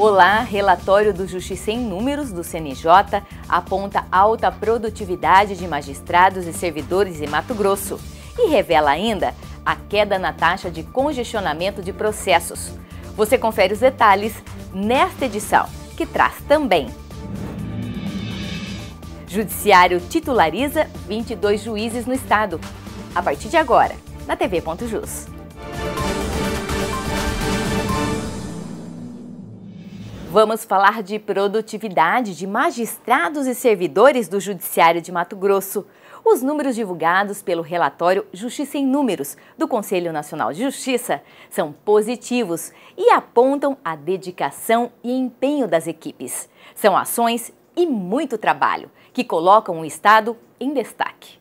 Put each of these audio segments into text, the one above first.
Olá, relatório do Justiça em Números do CNJ aponta alta produtividade de magistrados e servidores em Mato Grosso e revela ainda a queda na taxa de congestionamento de processos. Você confere os detalhes nesta edição, que traz também. Judiciário titulariza 22 juízes no estado. A partir de agora, na TV.jus. Vamos falar de produtividade de magistrados e servidores do Judiciário de Mato Grosso. Os números divulgados pelo relatório Justiça em Números do Conselho Nacional de Justiça são positivos e apontam a dedicação e empenho das equipes. São ações e muito trabalho que colocam o Estado em destaque.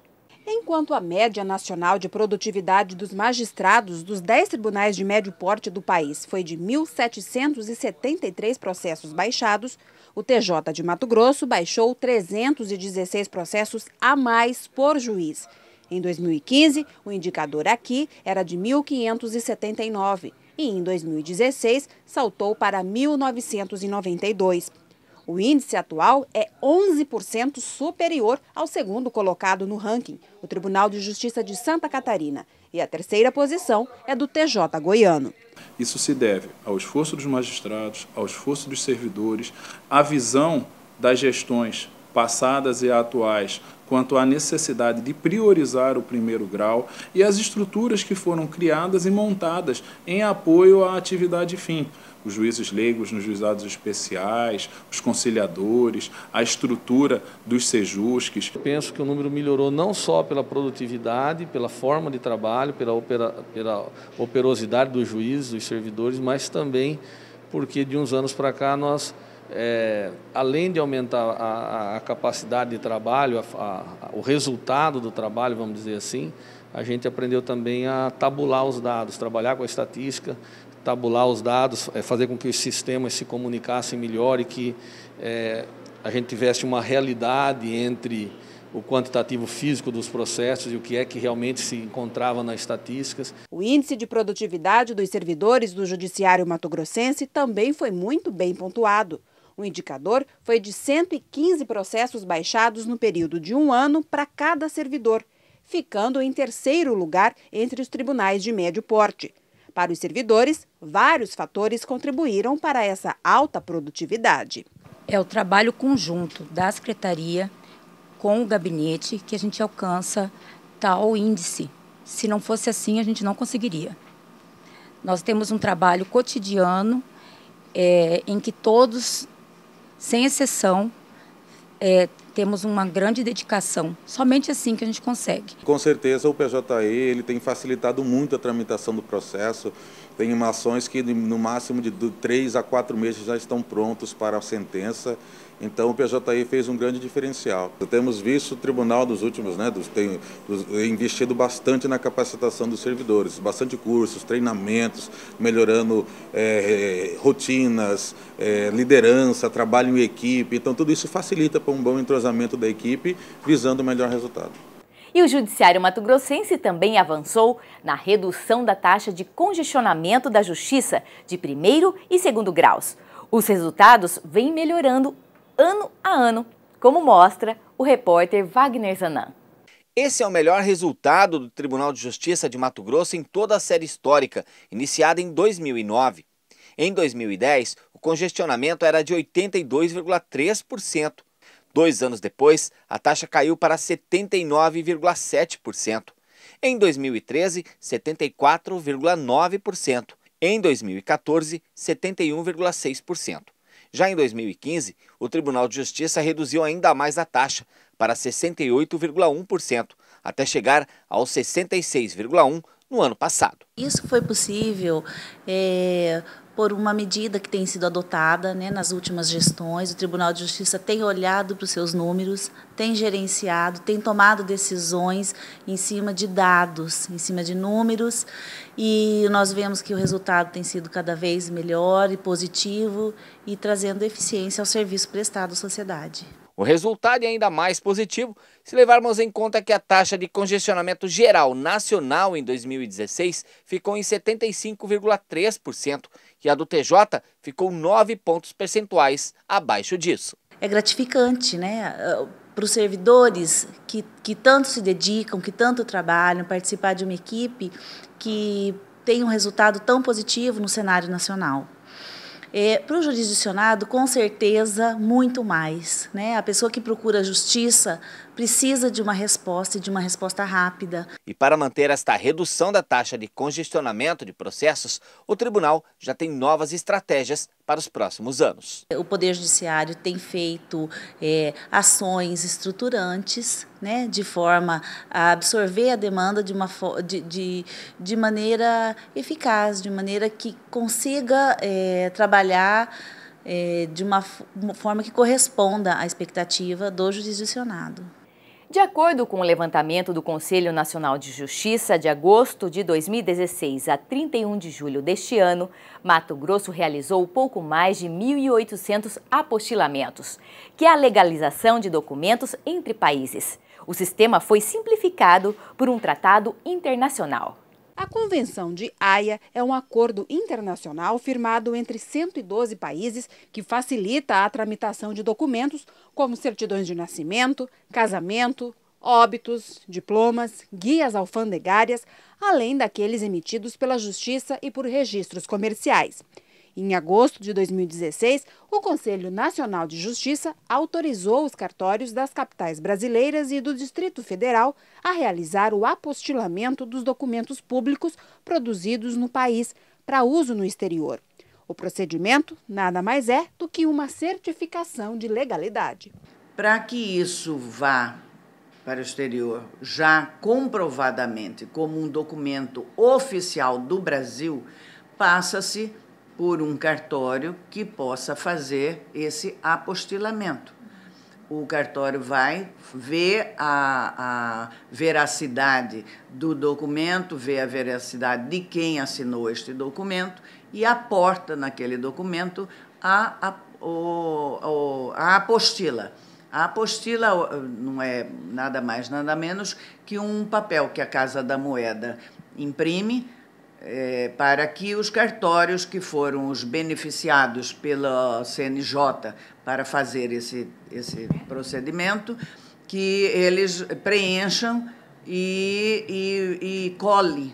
Enquanto a média nacional de produtividade dos magistrados dos 10 tribunais de médio porte do país foi de 1.773 processos baixados, o TJ de Mato Grosso baixou 316 processos a mais por juiz. Em 2015, o indicador aqui era de 1.579 e em 2016 saltou para 1.992. O índice atual é 11% superior ao segundo colocado no ranking, o Tribunal de Justiça de Santa Catarina. E a terceira posição é do TJ goiano. Isso se deve ao esforço dos magistrados, ao esforço dos servidores, à visão das gestões passadas e atuais quanto à necessidade de priorizar o primeiro grau e as estruturas que foram criadas e montadas em apoio à atividade fim os juízes leigos nos juizados especiais, os conciliadores, a estrutura dos sejusques. penso que o número melhorou não só pela produtividade, pela forma de trabalho, pela, opera, pela operosidade dos juízes, dos servidores, mas também porque de uns anos para cá nós é, além de aumentar a, a capacidade de trabalho, a, a, o resultado do trabalho, vamos dizer assim, a gente aprendeu também a tabular os dados, trabalhar com a estatística, tabular os dados, é, fazer com que os sistemas se comunicassem melhor e que é, a gente tivesse uma realidade entre o quantitativo físico dos processos e o que é que realmente se encontrava nas estatísticas. O índice de produtividade dos servidores do Judiciário Mato Grossense também foi muito bem pontuado. O indicador foi de 115 processos baixados no período de um ano para cada servidor, ficando em terceiro lugar entre os tribunais de médio porte. Para os servidores, vários fatores contribuíram para essa alta produtividade. É o trabalho conjunto da secretaria com o gabinete que a gente alcança tal índice. Se não fosse assim, a gente não conseguiria. Nós temos um trabalho cotidiano é, em que todos, sem exceção, é, temos uma grande dedicação. Somente assim que a gente consegue. Com certeza o PJE ele tem facilitado muito a tramitação do processo. Tem ações que no máximo de três a quatro meses já estão prontos para a sentença. Então o PJI fez um grande diferencial. Temos visto o tribunal dos últimos, né, dos, tem dos, investido bastante na capacitação dos servidores, bastante cursos, treinamentos, melhorando é, rotinas, é, liderança, trabalho em equipe. Então tudo isso facilita para um bom entrosamento da equipe, visando o melhor resultado. E o Judiciário Mato Grossense também avançou na redução da taxa de congestionamento da Justiça de primeiro e segundo graus. Os resultados vêm melhorando ano a ano, como mostra o repórter Wagner Zanan. Esse é o melhor resultado do Tribunal de Justiça de Mato Grosso em toda a série histórica, iniciada em 2009. Em 2010, o congestionamento era de 82,3%. Dois anos depois, a taxa caiu para 79,7%. Em 2013, 74,9%. Em 2014, 71,6%. Já em 2015, o Tribunal de Justiça reduziu ainda mais a taxa para 68,1%, até chegar aos 66,1% no ano passado. Isso foi possível é, por uma medida que tem sido adotada né, nas últimas gestões. O Tribunal de Justiça tem olhado para os seus números, tem gerenciado, tem tomado decisões em cima de dados, em cima de números, e nós vemos que o resultado tem sido cada vez melhor e positivo e trazendo eficiência ao serviço prestado à sociedade. O resultado é ainda mais positivo se levarmos em conta que a taxa de congestionamento geral nacional em 2016 ficou em 75,3% e a do TJ ficou 9 pontos percentuais abaixo disso. É gratificante, né? Ah, para os servidores que, que tanto se dedicam, que tanto trabalham, participar de uma equipe que tem um resultado tão positivo no cenário nacional. É, para o jurisdicionado, com certeza, muito mais. Né? A pessoa que procura justiça precisa de uma resposta e de uma resposta rápida. E para manter esta redução da taxa de congestionamento de processos, o tribunal já tem novas estratégias para os próximos anos. O Poder Judiciário tem feito é, ações estruturantes, né, de forma a absorver a demanda de, uma, de, de, de maneira eficaz, de maneira que consiga é, trabalhar é, de uma, uma forma que corresponda à expectativa do jurisdicionado. De acordo com o levantamento do Conselho Nacional de Justiça, de agosto de 2016 a 31 de julho deste ano, Mato Grosso realizou pouco mais de 1.800 apostilamentos, que é a legalização de documentos entre países. O sistema foi simplificado por um tratado internacional. A Convenção de Haia é um acordo internacional firmado entre 112 países que facilita a tramitação de documentos como certidões de nascimento, casamento, óbitos, diplomas, guias alfandegárias, além daqueles emitidos pela Justiça e por registros comerciais. Em agosto de 2016, o Conselho Nacional de Justiça autorizou os cartórios das capitais brasileiras e do Distrito Federal a realizar o apostilamento dos documentos públicos produzidos no país para uso no exterior. O procedimento nada mais é do que uma certificação de legalidade. Para que isso vá para o exterior, já comprovadamente como um documento oficial do Brasil, passa-se por um cartório que possa fazer esse apostilamento. O cartório vai ver a, a veracidade do documento, ver a veracidade de quem assinou este documento e aporta naquele documento a, a, o, a apostila. A apostila não é nada mais, nada menos que um papel que a Casa da Moeda imprime é, para que os cartórios que foram os beneficiados pela CNJ para fazer esse, esse procedimento, que eles preencham e, e, e cole,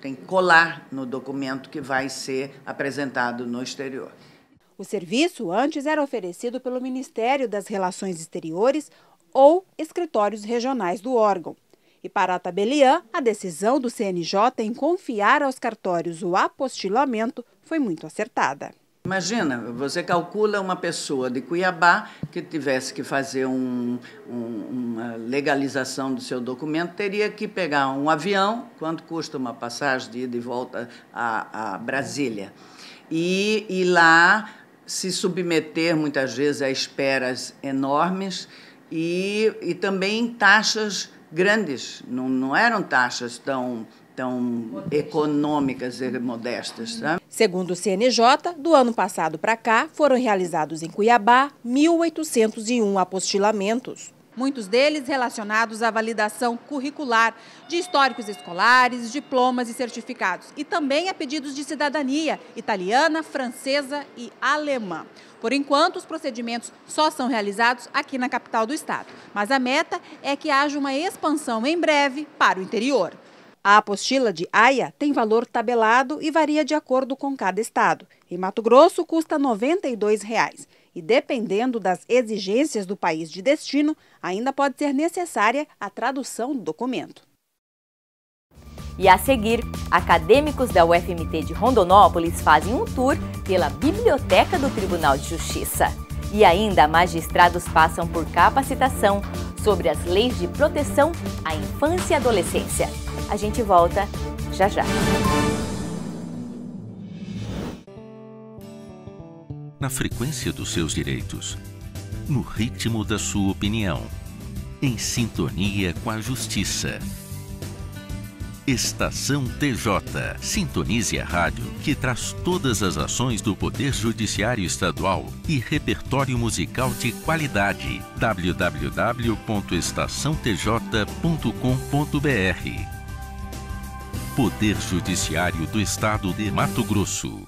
tem que colar no documento que vai ser apresentado no exterior. O serviço antes era oferecido pelo Ministério das Relações Exteriores ou escritórios regionais do órgão. E para tabeliã, a decisão do CNJ em confiar aos cartórios o apostilamento foi muito acertada. Imagina, você calcula uma pessoa de Cuiabá que tivesse que fazer um, um, uma legalização do seu documento, teria que pegar um avião, quanto custa uma passagem de ida e volta a, a Brasília, e ir lá se submeter muitas vezes a esperas enormes e, e também taxas grandes, não, não eram taxas tão tão econômicas e modestas. Né? Segundo o CNJ, do ano passado para cá, foram realizados em Cuiabá 1.801 apostilamentos muitos deles relacionados à validação curricular de históricos escolares, diplomas e certificados, e também a pedidos de cidadania italiana, francesa e alemã. Por enquanto, os procedimentos só são realizados aqui na capital do estado, mas a meta é que haja uma expansão em breve para o interior. A apostila de AIA tem valor tabelado e varia de acordo com cada estado. Em Mato Grosso, custa R$ 92. Reais e, dependendo das exigências do país de destino, ainda pode ser necessária a tradução do documento. E a seguir, acadêmicos da UFMT de Rondonópolis fazem um tour pela Biblioteca do Tribunal de Justiça. E ainda magistrados passam por capacitação sobre as leis de proteção à infância e adolescência. A gente volta já já. na frequência dos seus direitos, no ritmo da sua opinião, em sintonia com a justiça. Estação TJ. Sintonize a rádio que traz todas as ações do Poder Judiciário Estadual e repertório musical de qualidade. www.estaçãotj.com.br Poder Judiciário do Estado de Mato Grosso.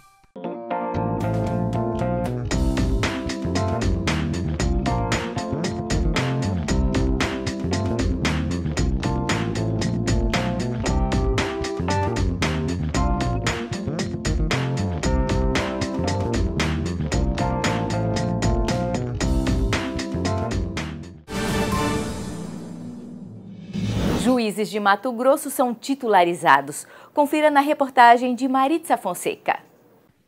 juízes de Mato Grosso são titularizados. Confira na reportagem de Maritza Fonseca.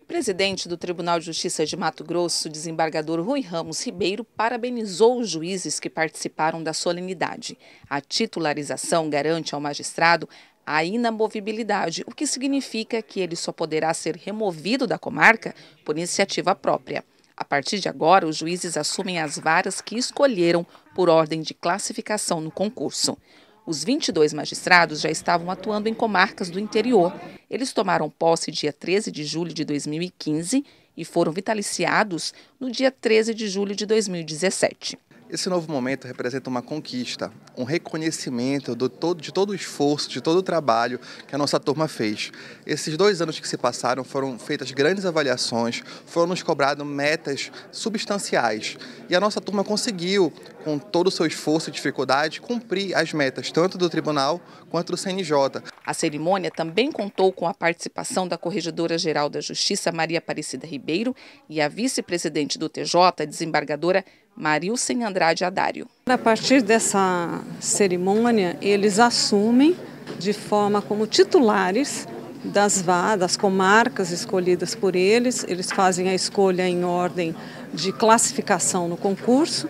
O presidente do Tribunal de Justiça de Mato Grosso, desembargador Rui Ramos Ribeiro, parabenizou os juízes que participaram da solenidade. A titularização garante ao magistrado a inamovibilidade, o que significa que ele só poderá ser removido da comarca por iniciativa própria. A partir de agora, os juízes assumem as varas que escolheram por ordem de classificação no concurso. Os 22 magistrados já estavam atuando em comarcas do interior. Eles tomaram posse dia 13 de julho de 2015 e foram vitaliciados no dia 13 de julho de 2017. Esse novo momento representa uma conquista, um reconhecimento do todo, de todo o esforço, de todo o trabalho que a nossa turma fez. Esses dois anos que se passaram foram feitas grandes avaliações, foram nos cobradas metas substanciais e a nossa turma conseguiu, com todo o seu esforço e dificuldade, cumprir as metas tanto do tribunal quanto do CNJ. A cerimônia também contou com a participação da Corregedora-Geral da Justiça, Maria Aparecida Ribeiro, e a vice-presidente do TJ, desembargadora Marilson Andrade Adário. A partir dessa cerimônia, eles assumem de forma como titulares das VA, das comarcas escolhidas por eles, eles fazem a escolha em ordem de classificação no concurso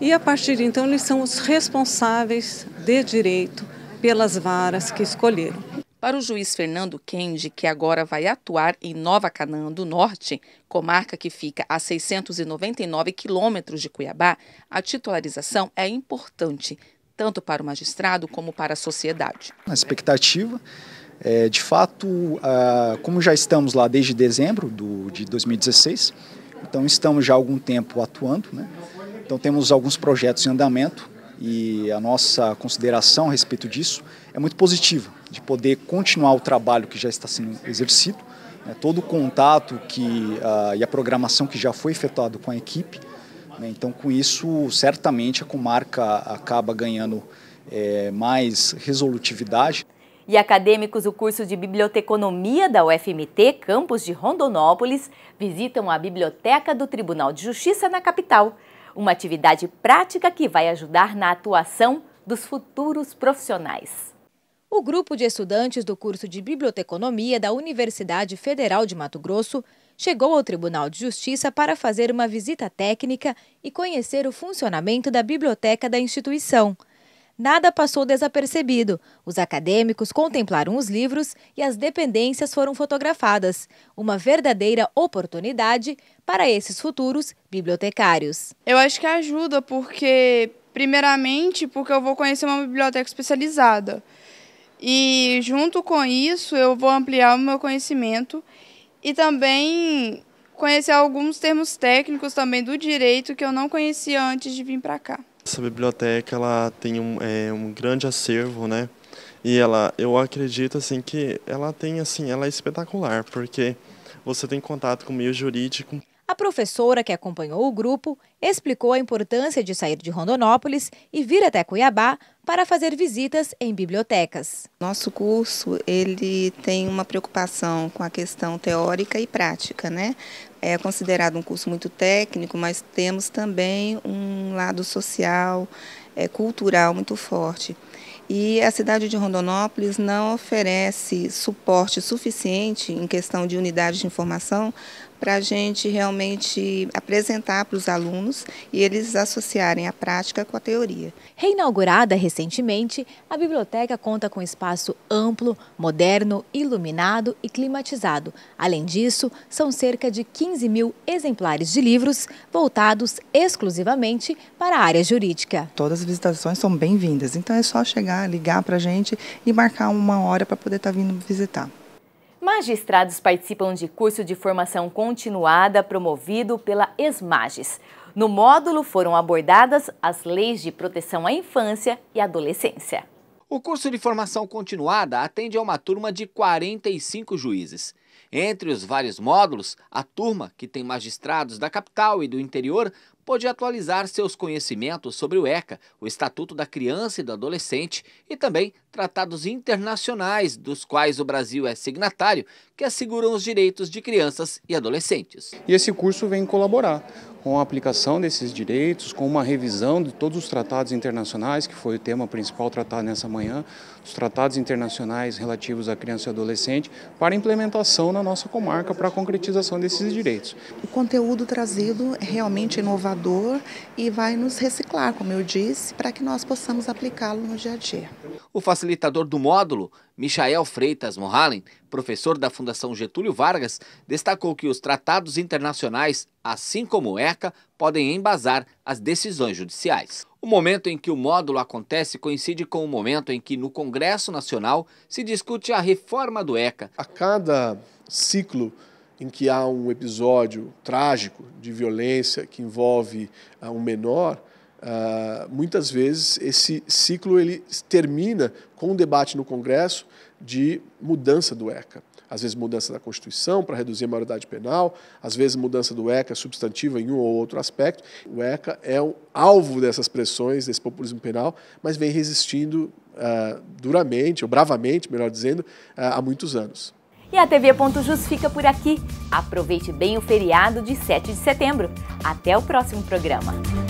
e a partir de então eles são os responsáveis de direito pelas varas que escolheram. Para o juiz Fernando Kendi, que agora vai atuar em Nova Canaã do Norte, comarca que fica a 699 quilômetros de Cuiabá, a titularização é importante, tanto para o magistrado como para a sociedade. A expectativa é, de fato, como já estamos lá desde dezembro do, de 2016, então estamos já há algum tempo atuando, né? então temos alguns projetos em andamento e a nossa consideração a respeito disso é muito positiva, de poder continuar o trabalho que já está sendo exercido, né, todo o contato que, uh, e a programação que já foi efetuado com a equipe. Né, então, com isso, certamente a comarca acaba ganhando é, mais resolutividade. E acadêmicos do curso de Biblioteconomia da UFMT, campus de Rondonópolis, visitam a Biblioteca do Tribunal de Justiça na capital uma atividade prática que vai ajudar na atuação dos futuros profissionais. O grupo de estudantes do curso de Biblioteconomia da Universidade Federal de Mato Grosso chegou ao Tribunal de Justiça para fazer uma visita técnica e conhecer o funcionamento da biblioteca da instituição nada passou desapercebido. Os acadêmicos contemplaram os livros e as dependências foram fotografadas. Uma verdadeira oportunidade para esses futuros bibliotecários. Eu acho que ajuda porque, primeiramente, porque eu vou conhecer uma biblioteca especializada. E junto com isso, eu vou ampliar o meu conhecimento e também conhecer alguns termos técnicos também do direito que eu não conhecia antes de vir para cá. Essa biblioteca ela tem um, é, um grande acervo, né? E ela, eu acredito assim que ela tem assim, ela é espetacular, porque você tem contato com o meio jurídico. A professora que acompanhou o grupo explicou a importância de sair de Rondonópolis e vir até Cuiabá para fazer visitas em bibliotecas. Nosso curso ele tem uma preocupação com a questão teórica e prática, né? É considerado um curso muito técnico, mas temos também um lado social, é, cultural muito forte. E a cidade de Rondonópolis não oferece suporte suficiente em questão de unidade de informação para a gente realmente apresentar para os alunos e eles associarem a prática com a teoria. Reinaugurada recentemente, a biblioteca conta com espaço amplo, moderno, iluminado e climatizado. Além disso, são cerca de 15 mil exemplares de livros voltados exclusivamente para a área jurídica. Todas as visitações são bem-vindas, então é só chegar, ligar para a gente e marcar uma hora para poder estar tá vindo visitar. Magistrados participam de curso de formação continuada promovido pela ESMAGES. No módulo foram abordadas as leis de proteção à infância e adolescência. O curso de formação continuada atende a uma turma de 45 juízes. Entre os vários módulos, a turma, que tem magistrados da capital e do interior, pôde atualizar seus conhecimentos sobre o ECA, o Estatuto da Criança e do Adolescente, e também tratados internacionais, dos quais o Brasil é signatário, que asseguram os direitos de crianças e adolescentes. E esse curso vem colaborar com a aplicação desses direitos, com uma revisão de todos os tratados internacionais, que foi o tema principal tratado nessa manhã, os tratados internacionais relativos à criança e adolescente, para implementação na nossa comarca, para a concretização desses direitos. O conteúdo trazido é realmente inovador e vai nos reciclar, como eu disse, para que nós possamos aplicá-lo no dia a dia. O facilitador do módulo Michael Freitas Mohallen, professor da Fundação Getúlio Vargas, destacou que os tratados internacionais, assim como o ECA, podem embasar as decisões judiciais. O momento em que o módulo acontece coincide com o momento em que no Congresso Nacional se discute a reforma do ECA. A cada ciclo em que há um episódio trágico de violência que envolve ah, um menor, ah, muitas vezes esse ciclo ele termina com um debate no Congresso de mudança do ECA. Às vezes mudança da Constituição para reduzir a maioridade penal, às vezes mudança do ECA substantiva em um ou outro aspecto. O ECA é um alvo dessas pressões, desse populismo penal, mas vem resistindo uh, duramente, ou bravamente, melhor dizendo, uh, há muitos anos. E a TV Ponto Justo fica por aqui. Aproveite bem o feriado de 7 de setembro. Até o próximo programa.